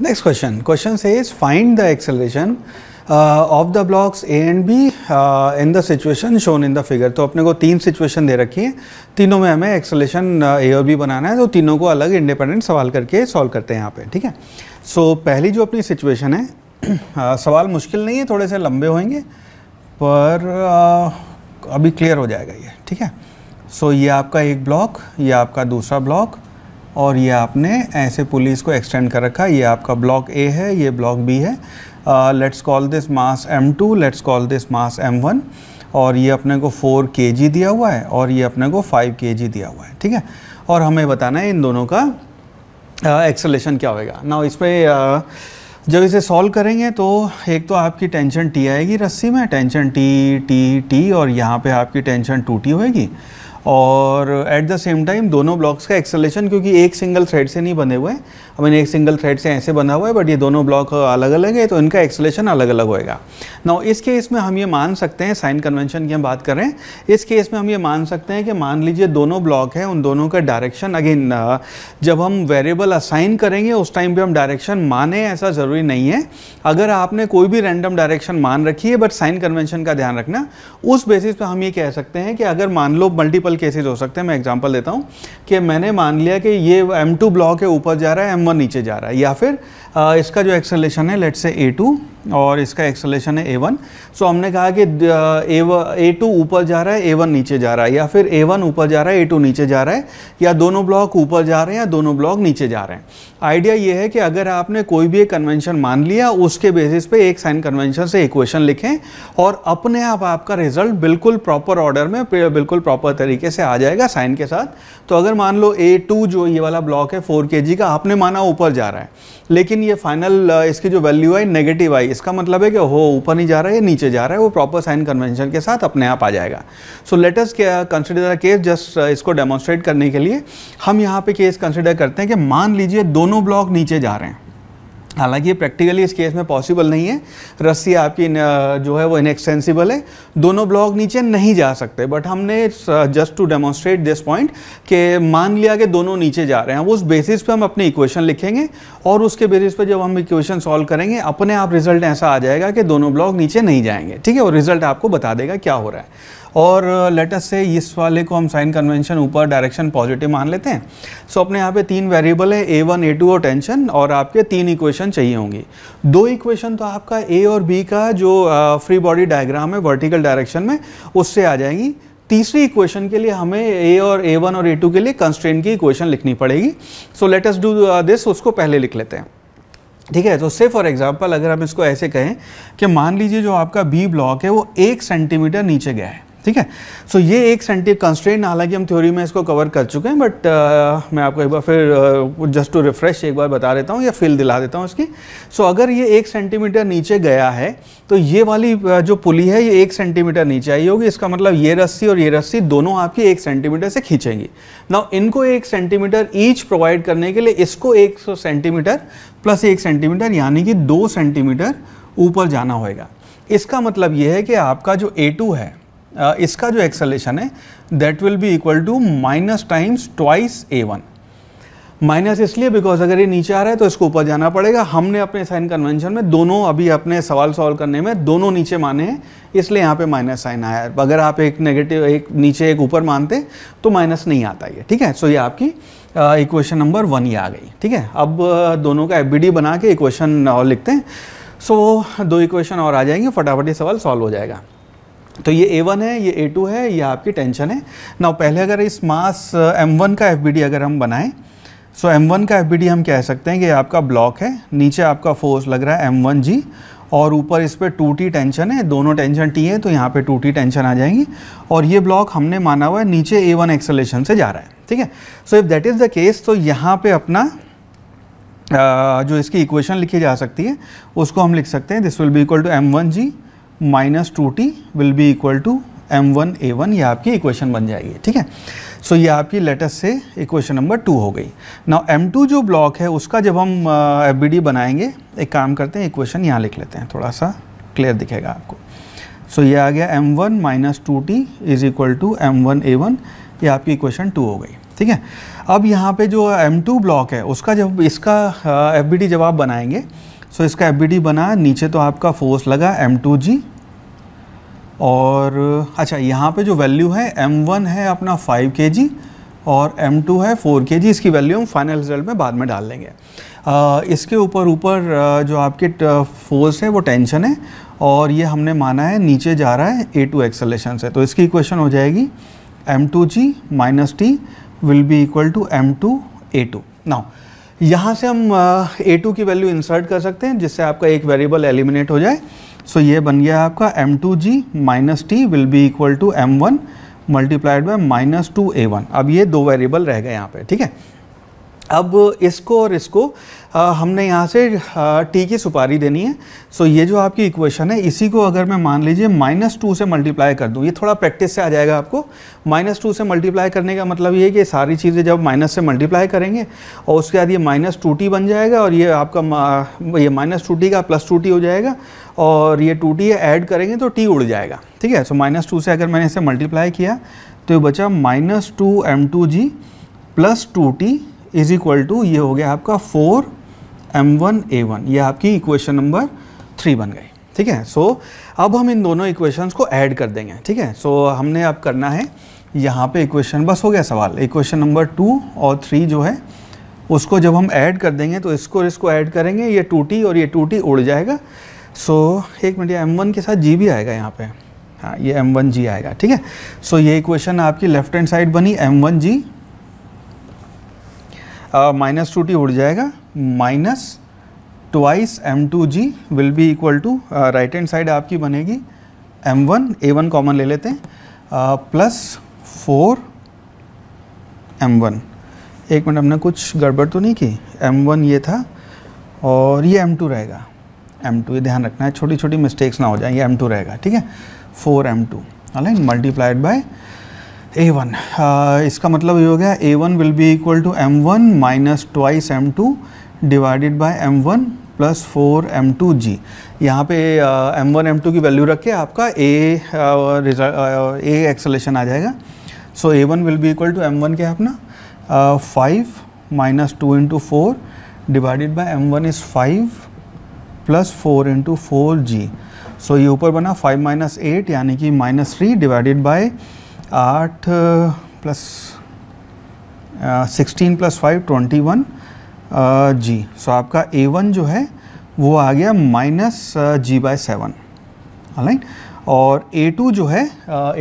Next question. Question says find the acceleration uh, of the blocks A and B uh, in the situation shown in the figure. तो अपने को तीन situation दे रखी है तीनों में हमें एक्सेलेशन ए uh, और बी बनाना है तो तीनों को अलग इंडिपेंडेंट सवाल करके सॉल्व करते हैं यहाँ पे ठीक है सो so, पहली जो अपनी सिचुएशन है uh, सवाल मुश्किल नहीं है थोड़े से लंबे होंगे पर uh, अभी क्लियर हो जाएगा ये ठीक है सो so, ये आपका एक ब्लॉक ये आपका दूसरा ब्लॉक और ये आपने ऐसे पुलिस को एक्सटेंड कर रखा ये आपका ब्लॉक ए है ये ब्लॉक बी है let's call this mass m two let's call this mass M one और ये अपने को फोर के जी दिया हुआ है और ये अपने को फाइव के जी दिया हुआ है ठीक है और हमें बताना है इन दोनों का एक्सलेशन uh, क्या होएगा ना इस पर uh, जब इसे सॉल्व करेंगे तो एक तो आपकी टेंशन टी आएगी रस्सी में टेंशन टी टी टी और यहाँ पे आपकी टेंशन टू टी होएगी और एट द सेम टाइम दोनों ब्लॉक्स का एक्सलेशन क्योंकि एक सिंगल थ्रेड से नहीं बने हुए हैं मैंने एक सिंगल थ्रेड से ऐसे बना हुआ है बट ये दोनों ब्लॉक अलग अलग है तो इनका एक्सलेशन अलग अलग होएगा ना इस केस में हम ये मान सकते हैं साइन कन्वेंशन की हम बात कर रहे हैं इस केस में हम ये मान सकते हैं कि मान लीजिए दोनों ब्लॉक हैं उन दोनों का डायरेक्शन अगेन uh, जब हम वेरिएबल असाइन करेंगे उस टाइम पर हम डायरेक्शन माने ऐसा ज़रूरी नहीं है अगर आपने कोई भी रैंडम डायरेक्शन मान रखी है बट साइन कन्वेंशन का ध्यान रखना उस बेसिस पर हम ये कह सकते हैं कि अगर मान लो मल्टीपल मल्टीपल केसेज हो सकते हैं मैं एग्जाम्पल देता हूँ कि मैंने मान लिया कि ये एम टू ब्लॉक है ऊपर जा रहा है एम वन नीचे जा रहा है या फिर आ, इसका जो एक्सलेशन है लेट से ए टू और इसका एक्सलेशन है ए वन सो हमने कहा कि ए टू ऊपर जा रहा है ए वन नीचे जा रहा है या फिर ए वन ऊपर जा रहा है ए टू नीचे जा रहा है या दोनों ब्लॉक ऊपर जा रहे हैं या दोनों ब्लॉक नीचे जा रहे हैं आइडिया ये है कि अगर आपने कोई भी एक कन्वेंशन मान लिया उसके बेसिस पे एक साइन कन्वेंशन से इक्वेशन लिखें और अपने आप आपका रिजल्ट बिल्कुल प्रॉपर ऑर्डर में बिल्कुल प्रॉपर तरीके से आ जाएगा साइन के साथ तो अगर मान लो ए टू जो ये वाला ब्लॉक है फोर के जी का आपने माना ऊपर जा रहा है लेकिन ये फाइनल इसकी जो वैल्यू आई नेगेटिव आई वाई इसका मतलब है कि हो ऊपर नहीं जा रहा है या नीचे जा रहा है वो प्रॉपर साइन कन्वेंशन के साथ अपने आप आ जाएगा so let's consider case just इसको डेमोन्स्ट्रेट करने के लिए हम यहाँ पे केस कंसिडर करते हैं कि मान लीजिए दोनों ब्लॉक नीचे जा रहे हैं हालांकि ये प्रैक्टिकली इस केस में पॉसिबल नहीं है रस्सी आपकी जो है वो इनएक्सटेंसिबल है दोनों ब्लॉक नीचे नहीं जा सकते बट हमने just to demonstrate this point कि मान लिया कि दोनों नीचे जा रहे हैं उस बेसिस पे हम अपने इक्वेशन लिखेंगे और उसके बेसिस पे जब हम इक्वेशन सॉल्व करेंगे अपने आप रिजल्ट ऐसा आ जाएगा कि दोनों ब्लॉक नीचे नहीं जाएंगे ठीक है और रिजल्ट आपको बता देगा क्या हो रहा है और लेटस से इस वाले को हम साइन कन्वेंशन ऊपर डायरेक्शन पॉजिटिव मान लेते हैं सो so, अपने यहाँ पे तीन वेरिएबल है ए वन ए टू और टेंशन और आपके तीन इक्वेशन चाहिए होंगी दो इक्वेशन तो आपका ए और बी का जो फ्री बॉडी डायग्राम है वर्टिकल डायरेक्शन में उससे आ जाएगी तीसरी इक्वेशन के लिए हमें ए और ए वन और ए टू के लिए कंस्ट्रेंट की इक्वेशन लिखनी पड़ेगी सो लेटस डू दिस उसको पहले लिख लेते हैं ठीक है तो से फॉर एग्जांपल अगर हम इसको ऐसे कहें कि मान लीजिए जो आपका बी ब्लॉक है वो एक सेंटीमीटर नीचे गया है ठीक है सो ये एक सेंटिक कंस्ट्रेंट हालांकि हम थ्योरी में इसको कवर कर चुके हैं बट uh, मैं आपको एक बार फिर जस्ट टू रिफ्रेश एक बार बता देता हूँ या फील दिला देता हूँ इसकी सो अगर ये एक सेंटीमीटर नीचे गया है तो ये वाली uh, जो पुली है ये एक सेंटीमीटर नीचे आई होगी इसका मतलब ये रस्सी और ये रस्सी दोनों आपकी एक सेंटीमीटर से खींचेंगी ना इनको एक सेंटीमीटर ईच प्रोवाइड करने के लिए इसको एक सेंटीमीटर प्लस एक सेंटीमीटर यानी कि दो सेंटीमीटर ऊपर जाना होगा इसका मतलब ये है कि आपका जो ए है इसका जो एक्सलेशन है that will be equal to minus times twice A one minus इसलिए बिकॉज अगर ये नीचे आ रहा है तो इसको ऊपर जाना पड़ेगा हमने अपने साइन कन्वेंशन में दोनों अभी अपने सवाल सॉल्व करने में दोनों नीचे माने हैं इसलिए यहाँ पे माइनस साइन आया है अगर आप एक नेगेटिव एक नीचे एक ऊपर मानते तो माइनस नहीं आता ये ठीक है सो so ये आपकी इक्वेशन नंबर वन ही आ गई ठीक है अब दोनों का एफ बना के इक्वेशन और लिखते हैं सो so, दो इक्वेशन और आ जाएंगे फटाफट ये सवाल सॉल्व हो जाएगा तो ये ए वन है ये ए टू है ये आपकी टेंशन है ना पहले अगर इस मास एम वन का एफ अगर हम बनाएं सो एम वन का एफ हम कह सकते हैं कि आपका ब्लॉक है नीचे आपका फोर्स लग रहा है एम वन जी और ऊपर इस पर टू टी टेंशन है दोनों टेंशन टी है तो यहाँ पे टू टी टेंशन आ जाएंगी और ये ब्लॉक हमने माना हुआ है नीचे ए वन एक्सलेशन से जा रहा है ठीक है so if that is the case तो यहाँ पर अपना आ, uh, जो इसकी इक्वेशन लिखी जा सकती है उसको हम लिख सकते हैं this will be equal to M one G minus two T will be equal to M one A one ये आपकी इक्वेशन बन जाएगी ठीक है सो so, ये आपकी लेटेस्ट से इक्वेशन नंबर टू हो गई नाउ एम टू जो ब्लॉक है उसका जब हम एफ बी डी बनाएंगे एक काम करते हैं इक्वेशन यहाँ लिख लेते हैं थोड़ा सा क्लियर दिखेगा आपको सो so, ये आ गया M one minus two T is equal to M one A one ये आपकी इक्वेशन टू हो गई ठीक है अब यहाँ पे जो एम टू ब्लॉक है उसका जब इसका एफ बी डी जब आप बनाएंगे सो इसका एफ बना नीचे तो आपका फोर्स लगा एम और अच्छा यहाँ पे जो वैल्यू है m1 है अपना 5 के और m2 है 4 के इसकी वैल्यू हम फाइनल रिजल्ट में बाद में डाल लेंगे आ, इसके ऊपर ऊपर जो आपके फोर्स है वो टेंशन है और ये हमने माना है नीचे जा रहा है ए टू एक्सलेशन से तो इसकी इक्वेशन हो जाएगी M two G minus T will be equal to M two A two now यहाँ से हम ए टू की वैल्यू इंसर्ट कर सकते हैं जिससे आपका एक वेरिएबल एलिमिनेट हो जाए सो so, ये बन गया आपका M two G minus T will be equal to M one multiplied by minus two A one अब ये दो वेरिएबल रह गए यहाँ पे ठीक है अब इसको और इसको आ, हमने यहाँ से आ, टी की सुपारी देनी है सो ये जो आपकी इक्वेशन है इसी को अगर मैं मान लीजिए माइनस टू से मल्टीप्लाई कर दूँ ये थोड़ा प्रैक्टिस से आ जाएगा आपको माइनस टू से मल्टीप्लाई करने का मतलब ये है कि सारी चीज़ें जब माइनस से मल्टीप्लाई करेंगे और उसके बाद ये माइनस टू टी बन जाएगा और ये आपका ये माइनस टू टी का प्लस टू टी हो जाएगा और ये टू टी ऐड करेंगे तो टी उड़ जाएगा ठीक है सो माइनस टू से अगर मैंने इसे मल्टीप्लाई किया तो ये बचा minus two M two G plus two T is equal to ये हो गया आपका four M one A one ये आपकी इक्वेशन नंबर थ्री बन गई ठीक है सो so, अब हम इन दोनों इक्वेशंस को ऐड कर देंगे ठीक है सो so, हमने अब करना है यहाँ पे इक्वेशन बस हो गया सवाल इक्वेशन नंबर टू और थ्री जो है उसको जब हम ऐड कर देंगे तो इसको इसको ऐड करेंगे ये टूटी और ये टूटी उड़ जाएगा सो so, एक मिनट ये एम वन के साथ जी भी आएगा यहाँ पे हाँ ये एम वन जी आएगा ठीक है सो so, ये इक्वेशन आपकी लेफ्ट हैंड साइड बनी M one G minus two T उड़ जाएगा minus twice M two G will be equal to right hand side आपकी बनेगी M one A one common ले लेते हैं प्लस फोर एम वन एक मिनट हमने कुछ गड़बड़ तो नहीं की एम वन ये था और ये एम टू रहेगा एम टू ये ध्यान रखना है छोटी छोटी मिस्टेक्स ना हो जाए ये एम टू रहेगा ठीक है फोर एम टू हालांकि multiplied by A one uh, इसका मतलब ये हो गया A one will be equal to M one minus twice M two divided by M one plus four M two G यहाँ पे एम वन एम टू की value रख के आपका ए रिजल्ट ए एक्सलेशन आ जाएगा so A one will be equal to M one क्या है अपना five minus two into four divided by M one is five plus four into four G so ये ऊपर बना फाइव माइनस एट यानी कि माइनस थ्री डिवाइडेड बाई आठ plus sixteen plus five twenty one G so आपका A one जो है वो आ गया minus G by seven right और ए टू जो है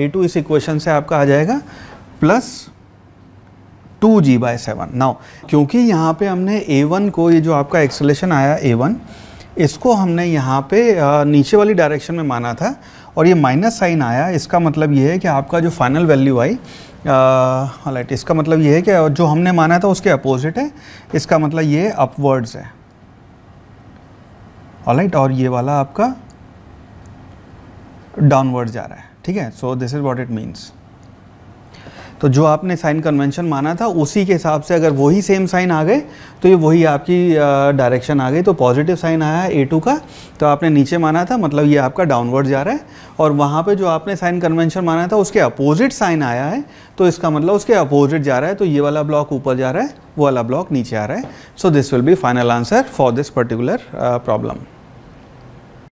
ए टू इस इक्वेशन से आपका आ जाएगा plus two G by seven now क्योंकि यहाँ पे हमने ए वन को ये जो आपका एक्सलेशन आया ए वन इसको हमने यहाँ पे नीचे वाली डायरेक्शन में माना था और ये माइनस साइन आया इसका मतलब ये है कि आपका जो फाइनल वैल्यू आई राइट इसका मतलब ये है कि जो हमने माना था उसके अपोजिट है इसका मतलब ये अपवर्ड्स है राइट और ये वाला आपका डाउनवर्ड जा रहा है ठीक है so this is what it means तो जो आपने साइन कन्वेंशन माना था उसी के हिसाब से अगर वही सेम साइन आ गए तो ये वही आपकी डायरेक्शन आ गई तो पॉजिटिव साइन आया ए टू का तो आपने नीचे माना था मतलब ये आपका डाउनवर्ड जा रहा है और वहाँ पे जो आपने साइन कन्वेंशन माना था उसके अपोजिट साइन आया है तो इसका मतलब उसके अपोजिट जा रहा है तो ये वाला ब्लॉक ऊपर जा रहा है वो वाला ब्लॉक नीचे आ रहा है so this will be final answer for this particular problem